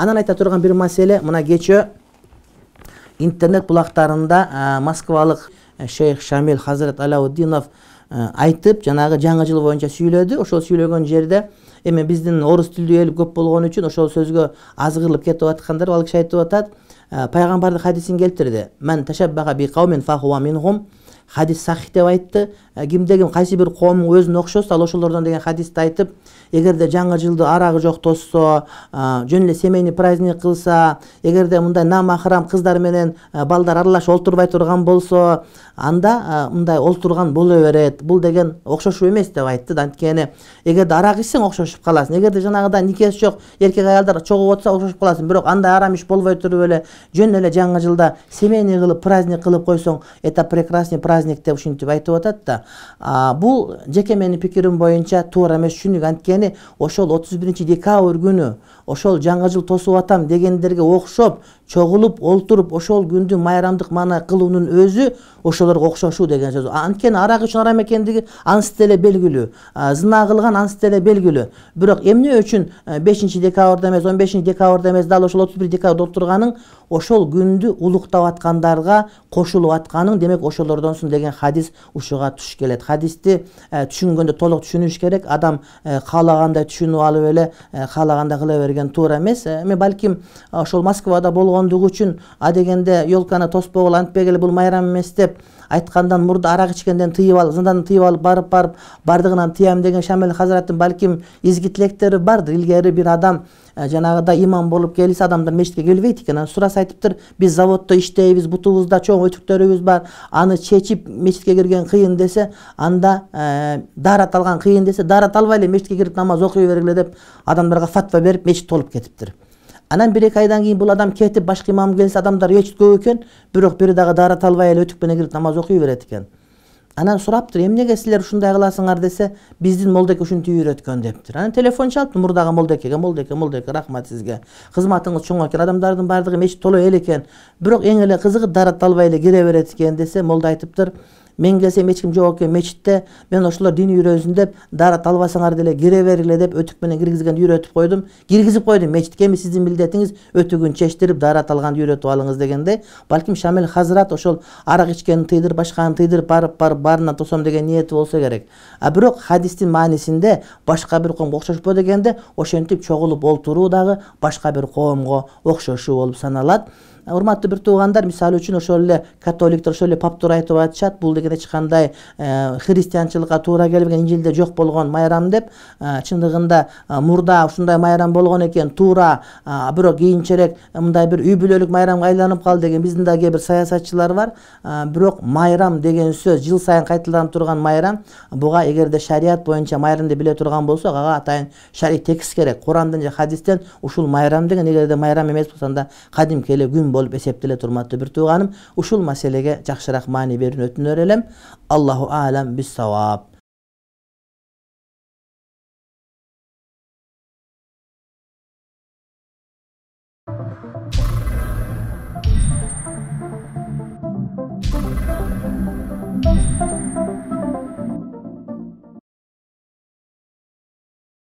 анан айта турган бир маселе мына кечө интернет булактарында москвалык э, шейх шамил хазрат аляуддинов э, айтып жанагы жаңы жыл боюнча сүйлөдү ошол сүйлөгөн жерде эми биздин орус тилдүү эл көп болгон үчүн ошол сөзгө азгырылып кетип аткандар ал киши айтып атат «Э, пайгамбардын хадисин келтирди хадис сахих деп айтты ә, кімде кім қайсы бір қауымның өзүнө ұқсаса ал ошолордон деген хадисти айтып эгерде жаңы жылды арагы жок тоссо ә, жөн эле семейный праздник кылса эгерде мындай намахрам кыздар менен ә, балдар аралашып олтурбай турган болсо анда мындай олтурган боло берет бул деген окшошуу эмес деп айтты да анткени эгерде арак ичсең окшошуп каласың эгерде жанагыдай никеси жок эркек аялдар чогуу отса окшошуп каласың бирок андай арам иш болбой туруп эле жөн эле жаңы жылда семейный кылып праздник кылып койсоң это прекрасный праздник праздник деп ушинтип айтып атат да бул жеке менин пикирим боюнча туура эмес түшүнүк анткени ошол отуз биринчи декабрь күнү ошол жаңы жыл тосуп атам дегендерге окшоп чогулуп олтуруп ошол күндү майрамдык маана кылуунун өзү ошолорго окшошуу деген сөз анткени арак үчүн арам экендиги ансыз деле белгилүү зына кылган ансыз деле белгилүү бирок эмне үчүн бешинчи декабрда эмес он бешинчи декабрда эмес дал ошол отуз бир декабрда отурганың ошол күндү улуктап аткандарга кошулуп атканың демек ошолордонсуң деген хадис ушуга туш келет хадисти түшүнгөндө толук түшүнүш керек адам каалагандай түшүнүп алып эле каалагандай кыла берген туура эмес эми балким ошол москвада болгон болгондугу үчүн адегенде елканы тоспогула антип бергиле бул майрам эмес деп айткандан мурда арак ичкенден тыйып алып зындан тыйып алып барып барып бардыгынан тыям деген шамил хазраттын балким изги тилектери бардыр илгери бир адам ә, жанагыдай имам болуп келсе адамдар мечитке келбейт экен анан сураса айтыптыр биз заводдо иштейбиз бутубузда чоң өтүктөрүбүз бар аны чечип мечитке кирген кыйын десе анда ә, даарат алган кыйын десе даарат албай эле мечитке кирип намаз окуй бергиле деп адамдарга фатва берип мечит толуп кетиптир анан бир эки айдан кийин бул адам кетип башка имам келсе адамдар эч көп экен бирок бири дагы даара албай эле өтүк менен кирип намаз окуй берет экен анан сураптыр эмнеге силер ушундай кыласыңар десе биздин молдеке ушинтип үйрөткөн дептир анан телефон чалыптыр мурдагы молдекеге молдеке молдеке рахмат сизге кызматыңыз чоң экен адамдардын баардыгы мечит толо эл экен бирок эң эле кызыгы даара албай эле кире берет экен десе молда айтыптыр мен келсем ким жок экен мечитте мен ошолор дин үйрөнсүн деп дарат албасаңар деле кире бергиле деп өтүк менен киргизгенди үйрөтүп койдум киргизип койдум мечитке эми сиздин милдетиңиз өтүгүн чечтирип дарат алганды үйрөтүп алыңыз дегендей балким шамил хазрат ошол арак ичкенин тыйдырып башканы тыйдырып барып барып баарынан тосом деген ниети болсо керек а бирок хадистин маанисинде башка бир коомго окшошпо дегенде ошентип чогулуп олтуруу дагы башка бир коомго окшошуу болуп саналат урматтуу бир туугандар мисалы үчүн ошол эле католиктер ошол эле паптур айтып атышат бул деген эч кандай э, христианчылыкка туура келбеген инжилде жок болгон майрам деп э, чындыгында э, мурда ушундай майрам болгон экен туура бирок кийинчерээк мындай бир үй бүлөлүк майрамга айланып калды деген биздин да кээ бир саясатчылар бар бирок майрам деген сөз жыл сайын кайталанып турган майрам буга эгерде шарият боюнча майрамды биле турган болсок ага атайын шарий текст керек курандан же хадистен ушул майрам деген эгерде майрам эмес болсо анда кадимки эле күн болуп эсептелет урматтуу бир тууганым ушул маселеге жакшыраак маани берүүнү өтүнөр элем аллаху аалам біз сауап.